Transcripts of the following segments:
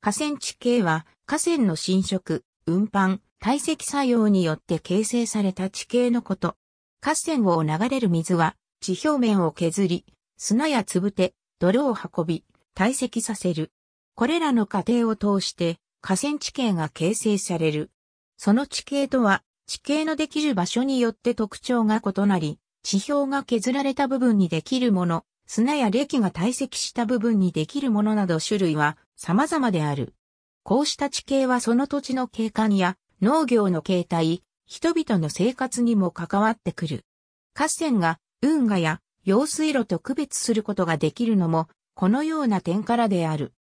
河川地形は河川の浸食、運搬、堆積作用によって形成された地形のこと。河川を流れる水は地表面を削り、砂やつぶて、泥を運び、堆積させる。これらの過程を通して河川地形が形成される。その地形とは地形のできる場所によって特徴が異なり、地表が削られた部分にできるもの、砂や礫が堆積した部分にできるものなど種類は様々である。こうした地形はその土地の景観や農業の形態、人々の生活にも関わってくる。河川が運河や用水路と区別することができるのも、このような点からである。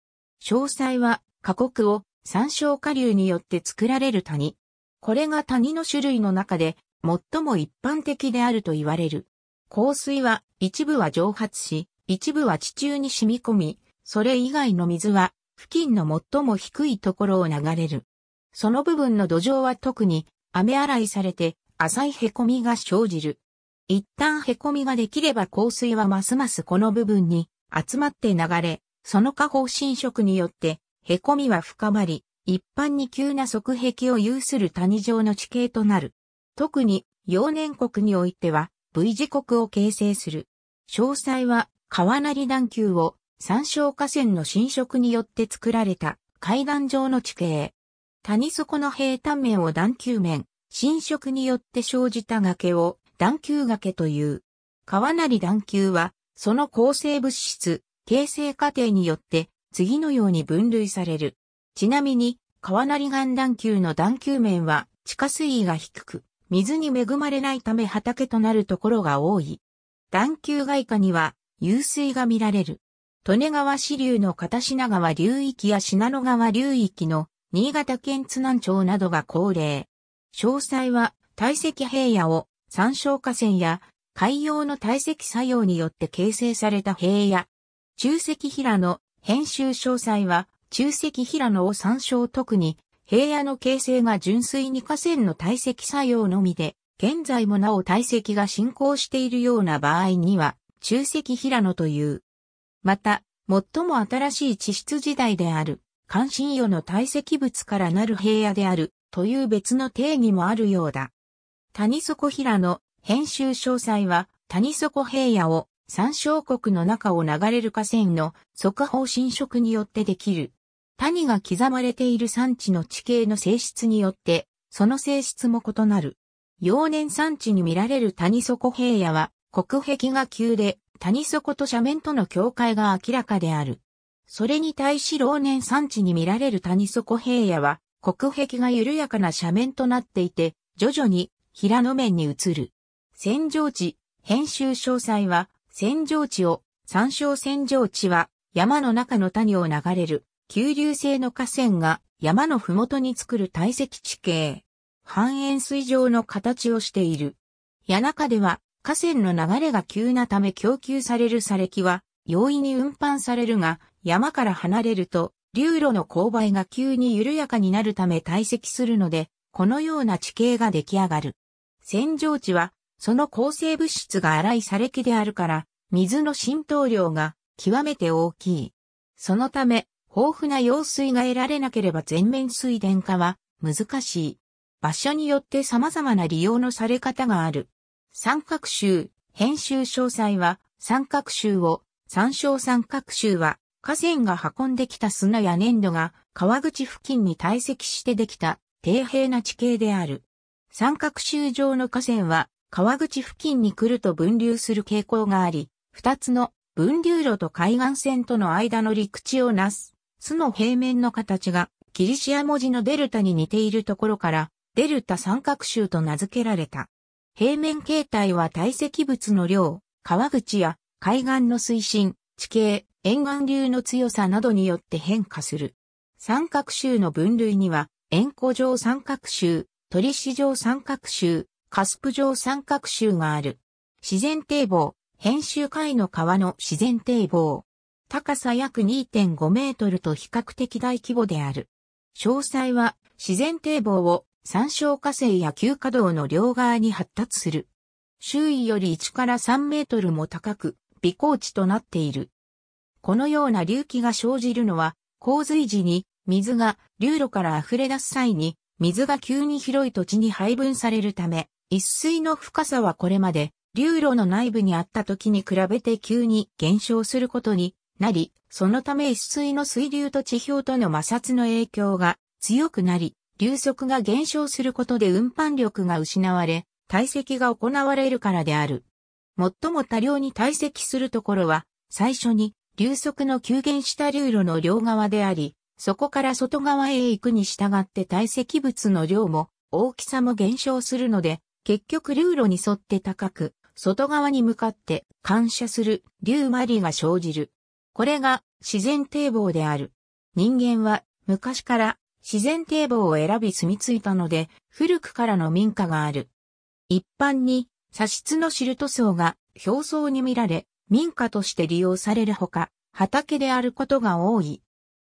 詳細は、過酷を山椒下流によって作られる谷。これが谷の種類の中で、最も一般的であると言われる。降水は、一部は蒸発し、一部は地中に染み込み、それ以外の水は付近の最も低いところを流れる。その部分の土壌は特に雨洗いされて浅い凹みが生じる。一旦凹みができれば降水はますますこの部分に集まって流れ、その下方侵食によって凹みは深まり、一般に急な側壁を有する谷状の地形となる。特に幼年国においては V 字国を形成する。詳細は川なり段丘を山椒河川の浸食によって作られた階段状の地形。谷底の平坦面を段丘面、浸食によって生じた崖を段丘崖という。川なり段丘は、その構成物質、形成過程によって次のように分類される。ちなみに、川なり岩段丘の段丘面は地下水位が低く、水に恵まれないため畑となるところが多い。段丘外下には湧水が見られる。利根川支流の片品川流域や品野川流域の新潟県津南町などが恒例。詳細は堆積平野を山椒河川や海洋の堆積作用によって形成された平野。中石平野、編集詳細は中石平野を参照特に平野の形成が純粋に河川の堆積作用のみで、現在もなお堆積が進行しているような場合には、中石平野という。また、最も新しい地質時代である、関心予の堆積物からなる平野である、という別の定義もあるようだ。谷底平の編集詳細は、谷底平野を山椒国の中を流れる河川の側方侵食によってできる。谷が刻まれている山地の地形の性質によって、その性質も異なる。幼年山地に見られる谷底平野は、国壁が急で、谷底と斜面との境界が明らかである。それに対し老年山地に見られる谷底平野は、国壁が緩やかな斜面となっていて、徐々に平野面に移る。戦場地、編集詳細は、戦場地を、参照戦場地は、山の中の谷を流れる、急流性の河川が山の麓に作る堆積地形。半円水状の形をしている。谷中では、河川の流れが急なため供給される砂礫は容易に運搬されるが、山から離れると、流路の勾配が急に緩やかになるため堆積するので、このような地形が出来上がる。洗浄地は、その構成物質が荒い砂礫であるから、水の浸透量が極めて大きい。そのため、豊富な用水が得られなければ全面水田化は難しい。場所によって様々な利用のされ方がある。三角州、編集詳細は、三角州を、参照三角州は、河川が運んできた砂や粘土が川口付近に堆積してできた底平な地形である。三角州上の河川は川口付近に来ると分流する傾向があり、二つの分流路と海岸線との間の陸地をなす、巣の平面の形がキリシア文字のデルタに似ているところから、デルタ三角州と名付けられた。平面形態は堆積物の量、川口や海岸の水深、地形、沿岸流の強さなどによって変化する。三角州の分類には、円弧状三角州、鳥市状三角州、カスプ状三角州がある。自然堤防、編集会の川の自然堤防。高さ約2.5メートルと比較的大規模である。詳細は自然堤防を山椒火星や旧稼働の両側に発達する。周囲より1から3メートルも高く、微高地となっている。このような隆起が生じるのは、洪水時に水が流路から溢れ出す際に、水が急に広い土地に配分されるため、一水の深さはこれまで、流路の内部にあった時に比べて急に減少することになり、そのため一水の水流と地表との摩擦の影響が強くなり、流速が減少することで運搬力が失われ、堆積が行われるからである。最も多量に堆積するところは、最初に流速の急減した流路の両側であり、そこから外側へ行くに従って堆積物の量も大きさも減少するので、結局流路に沿って高く、外側に向かって感謝する流マりが生じる。これが自然堤防である。人間は昔から自然堤防を選び住み着いたので、古くからの民家がある。一般に、砂質のシルト層が表層に見られ、民家として利用されるほか、畑であることが多い。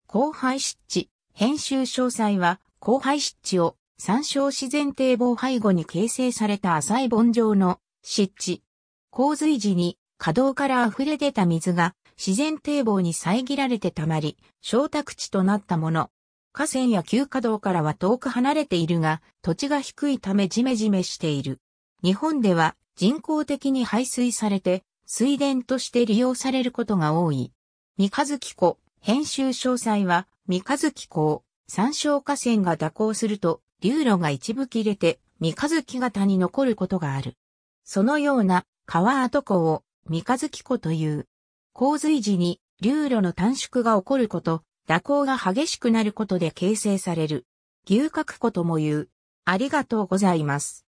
荒廃湿地、編集詳細は、荒廃湿地を参照自然堤防背後に形成された浅い盆状の湿地。洪水時に稼働から溢れ出た水が自然堤防に遮られて溜まり、消宅地となったもの。河川や旧河道からは遠く離れているが、土地が低いためジメジメしている。日本では人工的に排水されて、水田として利用されることが多い。三日月湖、編集詳細は、三日月湖を、山椒河川が蛇行すると、流路が一部切れて、三日月型に残ることがある。そのような川跡湖を三日月湖という。洪水時に流路の短縮が起こること、蛇行が激しくなることで形成される。牛角湖とも言う。ありがとうございます。